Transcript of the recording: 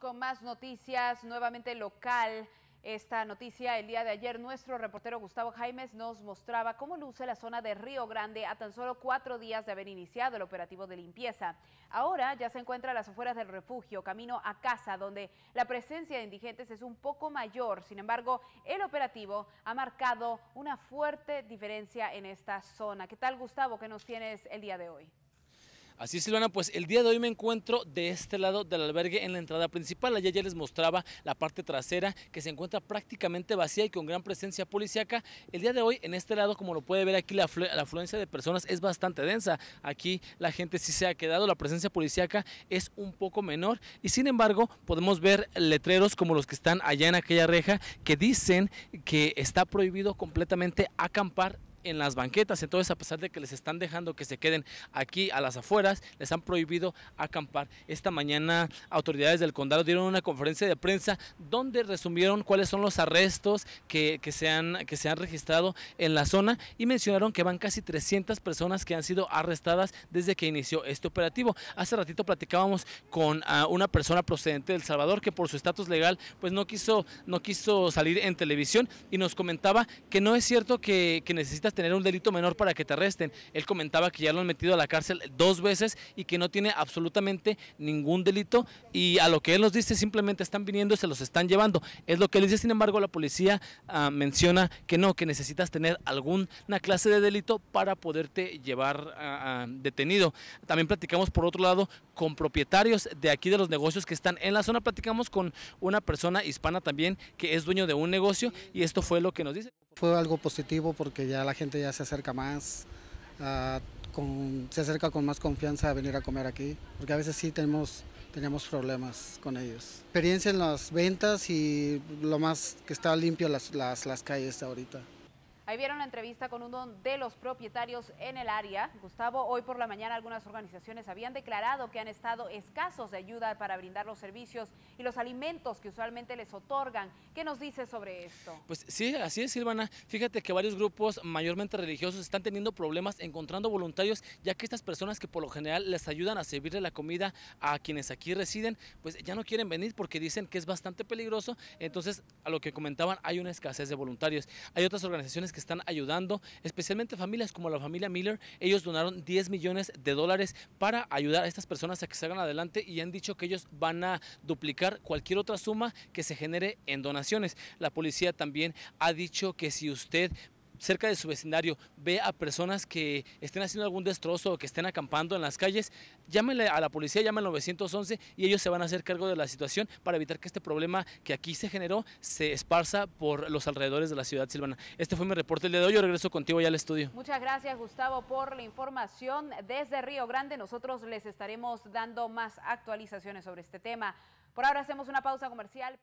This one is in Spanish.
con más noticias, nuevamente local. Esta noticia el día de ayer, nuestro reportero Gustavo Jaimes nos mostraba cómo luce la zona de Río Grande a tan solo cuatro días de haber iniciado el operativo de limpieza. Ahora ya se encuentra a las afueras del refugio, camino a casa, donde la presencia de indigentes es un poco mayor. Sin embargo, el operativo ha marcado una fuerte diferencia en esta zona. ¿Qué tal, Gustavo? ¿Qué nos tienes el día de hoy? Así es, Silvana, pues el día de hoy me encuentro de este lado del albergue en la entrada principal. Allá ya les mostraba la parte trasera que se encuentra prácticamente vacía y con gran presencia policiaca. El día de hoy en este lado, como lo puede ver aquí, la, afluencia de personas es bastante densa. Aquí la gente sí se ha quedado, la presencia policiaca es un poco menor y sin embargo podemos ver letreros como los que están allá en aquella reja que dicen que está prohibido completamente acampar en las banquetas, entonces a pesar de que les están dejando que se queden aquí a las afueras, les han prohibido acampar. Esta mañana autoridades del condado dieron una conferencia de prensa donde resumieron cuáles son los arrestos que, que, se, han, que se han registrado en la zona y mencionaron que van casi 300 personas que han sido arrestadas desde que inició este operativo. Hace ratito platicábamos con ah, una persona procedente del El Salvador que por su estatus legal pues no quiso, no quiso salir en televisión y nos comentaba que no es cierto que, que necesitas tener un delito menor para que te arresten. Él comentaba que ya lo han metido a la cárcel dos veces y que no tiene absolutamente ningún delito y a lo que él nos dice simplemente están viniendo y se los están llevando. Es lo que él dice, sin embargo la policía ah, menciona que no, que necesitas tener alguna clase de delito para poderte llevar detenido. También platicamos por otro lado con propietarios de aquí de los negocios que están en la zona, platicamos con una persona hispana también que es dueño de un negocio y esto fue lo que nos dice. Fue algo positivo porque ya la gente ya se acerca más, ah, se acerca con más confianza a venir a comer aquí, porque a veces sí tenemos, problemas con ellos. Experiencia en las ventas y lo más que está limpio las, las, las calles ahorita. Ahí vieron la entrevista con uno de los propietarios en el área. Gustavo, hoy por la mañana algunas organizaciones habían declarado que han estado escasos de ayuda para brindar los servicios y los alimentos que usualmente les otorgan. ¿Qué nos dice sobre esto? Pues sí, así es, Silvana. Fíjate que varios grupos, mayormente religiosos, están teniendo problemas encontrando voluntarios, ya que estas personas que por lo general les ayudan a servirle la comida a quienes aquí residen, pues ya no quieren venir porque dicen que es bastante peligroso. Entonces, a lo que comentaban, hay una escasez de voluntarios. Hay otras organizaciones que están ayudando, especialmente familias como la familia Miller. Ellos donaron 10 millones de dólares para ayudar a estas personas a que salgan adelante y han dicho que ellos van a duplicar cualquier otra suma que se genere en donaciones. La policía también ha dicho que si usted cerca de su vecindario ve a personas que estén haciendo algún destrozo o que estén acampando en las calles, llámenle a la policía, llame al 911 y ellos se van a hacer cargo de la situación para evitar que este problema que aquí se generó se esparza por los alrededores de la ciudad silvana. Este fue mi reporte el día de hoy, yo regreso contigo ya al estudio. Muchas gracias Gustavo por la información desde Río Grande, nosotros les estaremos dando más actualizaciones sobre este tema. Por ahora hacemos una pausa comercial.